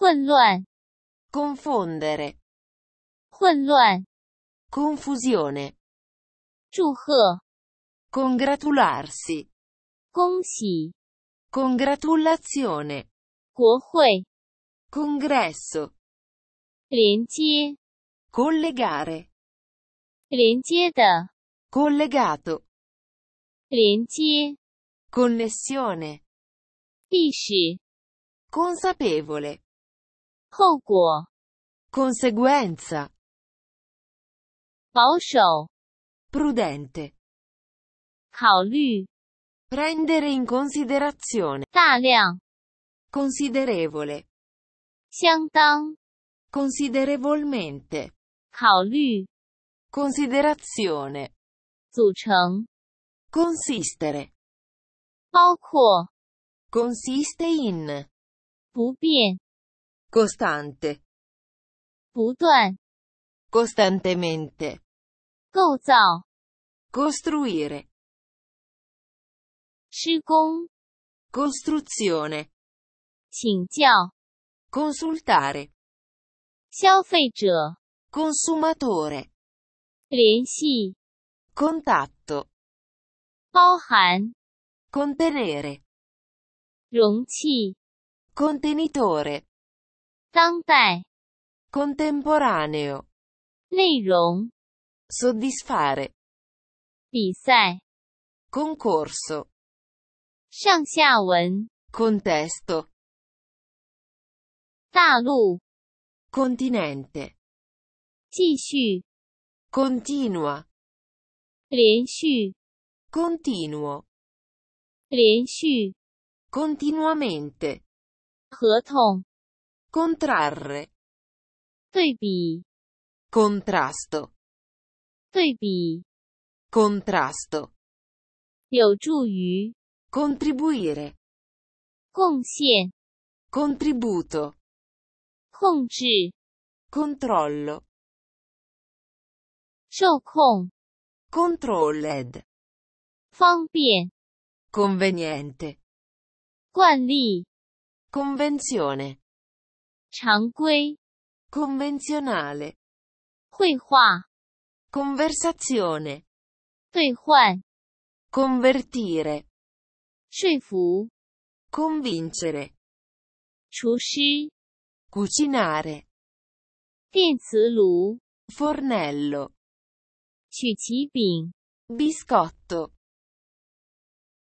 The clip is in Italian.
混乱 confondere 混乱 confusione 祝贺 congratularsi 恭喜 congratulazione 国会 congresso 连接 collegare 连接的 collegato 连接 connessione 历史 consapevole 后果 conseguenza 保守 prudente 考虑 prendere in considerazione 大量 considerevole 相当 considerevolmente 考虑 considerazione 组成 consistere 包括 consiste in 不变 costante 不断 costantemente 构造 costruire 施工 costruzione 请教 consultare 消费者 consumatore 联系 contatto 包含 contenere 容器 contenitore 当代 contemporaneo 内容 soddisfare 比赛 concorso 上下文 contesto 大陆 continente 继续 continua 连续 continuo 连续 continuamente 合同 Contrarre. 对比 Contrasto. 对比 Contrasto. 有助于 Contribuire. 贡献 Contributo. 控制 Controllo. 受控 Controlled. 方便 Conveniente. 惯例 Convenzione. 常规 convenzionale 绘画 conversazione 兑换 convertire 说服 convincere 厨师 cucinare 电磁炉 fornello 曲奇饼 biscotto